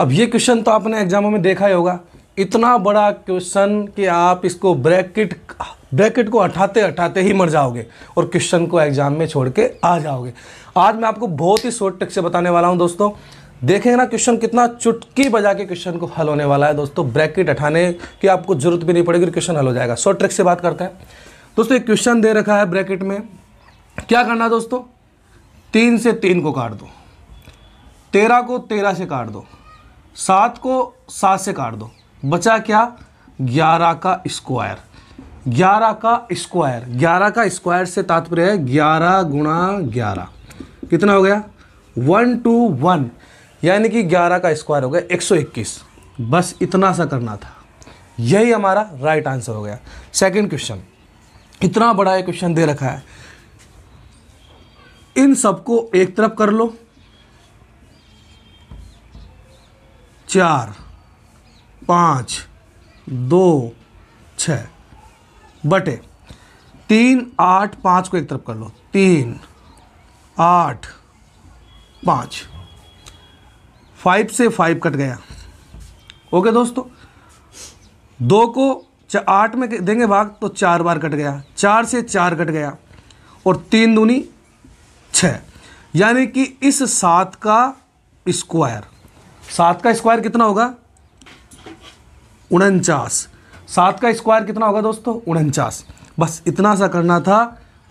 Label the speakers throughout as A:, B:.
A: अब ये क्वेश्चन तो आपने एग्जामों में देखा ही होगा इतना बड़ा क्वेश्चन कि आप इसको ब्रैकेट ब्रैकेट को हटाते हटाते ही मर जाओगे और क्वेश्चन को एग्जाम में छोड़ के आ जाओगे आज मैं आपको बहुत ही शॉर्ट ट्रिक से बताने वाला हूँ दोस्तों देखेंगे ना क्वेश्चन कितना चुटकी बजा के क्वेश्चन को हल होने वाला है दोस्तों ब्रैकेट हटाने की आपको जरूरत भी नहीं पड़ेगी क्वेश्चन हल हो जाएगा शॉर्ट ट्रिक से बात करते हैं दोस्तों एक क्वेश्चन दे रखा है ब्रैकेट में क्या करना है दोस्तों तीन से तीन को काट दो तेरह को तेरह से काट दो सात को सात से काट दो बचा क्या ग्यारह का स्क्वायर ग्यारह का स्क्वायर ग्यारह का स्क्वायर से तात्पर्य है ग्यारह गुणा ग्यारह कितना हो गया वन टू वन यानी कि ग्यारह का स्क्वायर हो गया एक सौ इक्कीस बस इतना सा करना था यही हमारा राइट आंसर हो गया सेकंड क्वेश्चन इतना बड़ा एक क्वेश्चन दे रखा है इन सबको एक तरफ कर लो चार पाँच दो छ बटे तीन आठ पाँच को एक तरफ कर लो तीन आठ पाँच फाइव से फाइव कट गया ओके दोस्तों दो को आठ में देंगे भाग तो चार बार कट गया चार से चार कट गया और तीन दूनी छ यानी कि इस सात का स्क्वायर सात का स्क्वायर कितना होगा उनचास सात का स्क्वायर कितना होगा दोस्तों उनचास बस इतना सा करना था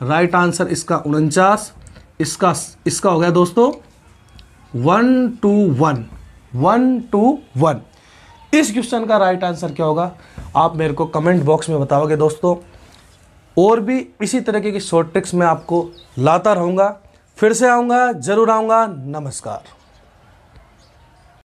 A: राइट आंसर इसका उनचास इसका इसका हो गया दोस्तों one two one one two one इस क्वेश्चन का राइट आंसर क्या होगा आप मेरे को कमेंट बॉक्स में बताओगे दोस्तों और भी इसी तरीके की शॉर्ट ट्रिक्स मैं आपको लाता रहूँगा फिर से आऊँगा ज़रूर आऊँगा नमस्कार